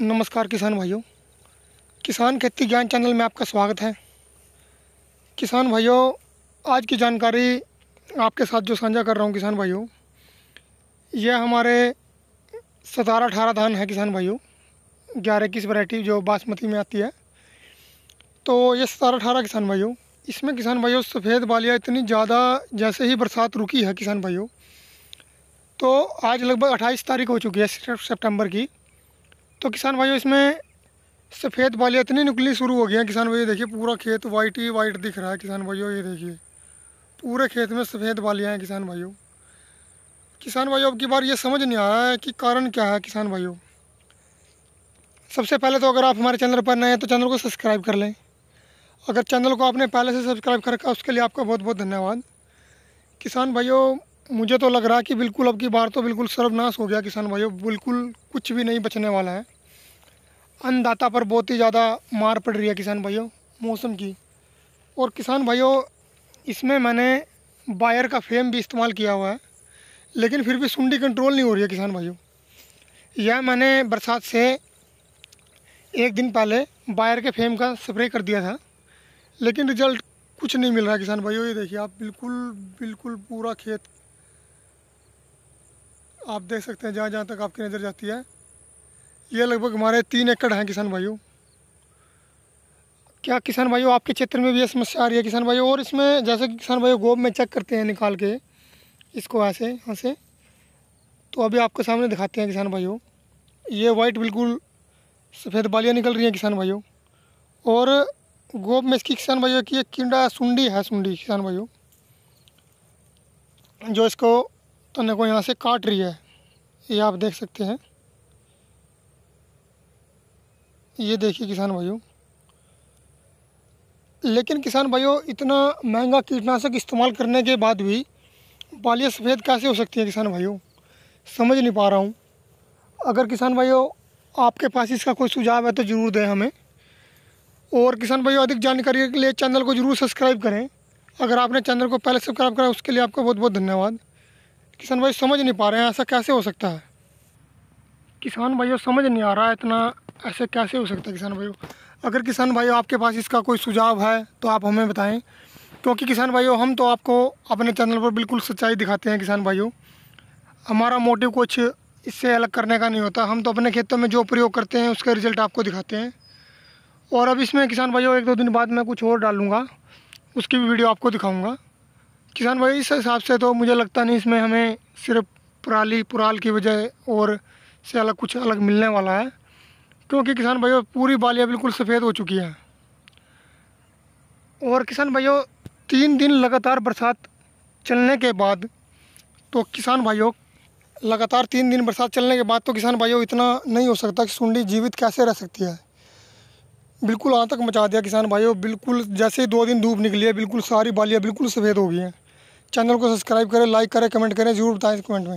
नमस्कार किसान भाइयों किसान खेती ज्ञान चैनल में आपका स्वागत है किसान भाइयों आज की जानकारी आपके साथ जो साझा कर रहा हूँ किसान भाइयों यह हमारे सतारह अठारह धान है किसान भाइयों ग्यारह इक्कीस वैरायटी जो बासमती में आती है तो ये सतारह अठारह किसान भाइयों इसमें किसान भाइयों सफ़ेद बालियाँ इतनी ज़्यादा जैसे ही बरसात रुकी है किसान भाइयों तो आज लगभग अट्ठाईस तारीख हो चुकी है सितंबर की तो किसान भाइयों इसमें सफ़ेद बाली इतनी निकली शुरू हो गई हैं किसान भाइयों देखिए पूरा खेत वाइट ही वाइट दिख रहा है किसान भाइयों ये देखिए पूरे खेत में सफ़ेद बालियाँ हैं किसान भाइयों किसान भाइयों अब की बार ये समझ नहीं आ रहा है कि कारण क्या है किसान भाइयों सबसे पहले तो अगर आप हमारे चैनल पर नए हैं तो चैनल को सब्सक्राइब कर लें अगर चैनल को आपने पहले से सब्सक्राइब कर रखा उसके लिए आपका बहुत बहुत धन्यवाद किसान भाइयों मुझे तो लग रहा है कि बिल्कुल अब की बार तो बिल्कुल सर्वनाश हो गया किसान भाइयों बिल्कुल कुछ भी नहीं बचने वाला है अन्नदाता पर बहुत ही ज़्यादा मार पड़ रही है किसान भाइयों मौसम की और किसान भाइयों इसमें मैंने बायर का फेम भी इस्तेमाल किया हुआ है लेकिन फिर भी सुंडी कंट्रोल नहीं हो रही है किसान भाइयों यह मैंने बरसात से एक दिन पहले बायर के फेम का स्प्रे कर दिया था लेकिन रिजल्ट कुछ नहीं मिल रहा किसान भाइयों ये देखिए आप बिल्कुल बिल्कुल पूरा खेत आप देख सकते हैं जहाँ जहाँ तक आपकी नज़र जाती है ये लगभग हमारे तीन एकड़ हैं किसान भाइयों क्या किसान भाइयों आपके क्षेत्र में भी ये समस्या आ रही है किसान भाइयों और इसमें जैसे कि किसान भाइयों गोब में चेक करते हैं निकाल के इसको ऐसे यहाँ से तो अभी आपके सामने दिखाते हैं किसान भाइयों ये वाइट बिल्कुल सफ़ेद बालियाँ निकल रही हैं किसान भाइयों और गोब में इसकी किसान भाइयों की एक कीड़ा सुंडी है सुंडी किसान भाइयों जो इसको तने को यहाँ से काट रही है ये आप देख सकते हैं ये देखिए किसान भाइयों लेकिन किसान भाइयों इतना महंगा कीटनाशक इस्तेमाल करने के बाद भी बालियाँ सफ़ेद कैसे हो सकती हैं किसान भाइयों समझ नहीं पा रहा हूँ अगर किसान भाइयों आपके पास इसका कोई सुझाव है तो ज़रूर दें हमें और किसान भाइयों अधिक जानकारी के लिए चैनल को ज़रूर सब्सक्राइब करें अगर आपने चैनल को पहले सब्सक्राइब करा उसके लिए आपका बहुत बहुत धन्यवाद किसान भाई समझ नहीं पा रहे हैं ऐसा कैसे हो सकता है किसान भाइयों समझ नहीं आ रहा है इतना ऐसे कैसे हो सकता है किसान भाइयों अगर किसान भाइयों आपके पास इसका कोई सुझाव है तो आप हमें बताएं क्योंकि किसान भाइयों हम तो आपको अपने चैनल पर बिल्कुल सच्चाई दिखाते हैं किसान भाइयों हमारा मोटिव कुछ इससे अलग करने का नहीं होता हम तो अपने खेतों में जो प्रयोग करते हैं उसका रिजल्ट आपको दिखाते हैं और अब इसमें किसान भाइयों एक दो दिन बाद मैं कुछ और डालूँगा उसकी भी वीडियो आपको दिखाऊँगा किसान भाई इस हिसाब से तो मुझे लगता नहीं इसमें हमें सिर्फ पराली पुराल की वजह और से अलग कुछ अलग मिलने वाला है क्योंकि किसान भाइयों पूरी बालियाँ बिल्कुल सफ़ेद हो चुकी हैं और किसान भाइयों तीन दिन लगातार बरसात चलने के बाद तो किसान भाइयों लगातार तीन दिन बरसात चलने के बाद तो किसान भाइयों इतना नहीं हो सकता कि सुंडी जीवित कैसे रह सकती है बिल्कुल आतंक मचा दिया किसान भाइयों बिल्कुल जैसे ही दो दिन धूप निकली है बिल्कुल सारी बालियाँ बिल्कुल सफ़ेद हो गई हैं चैनल को सब्सक्राइब करें लाइक करें कमेंट करें ज़रूर बताएं इस कमेंट में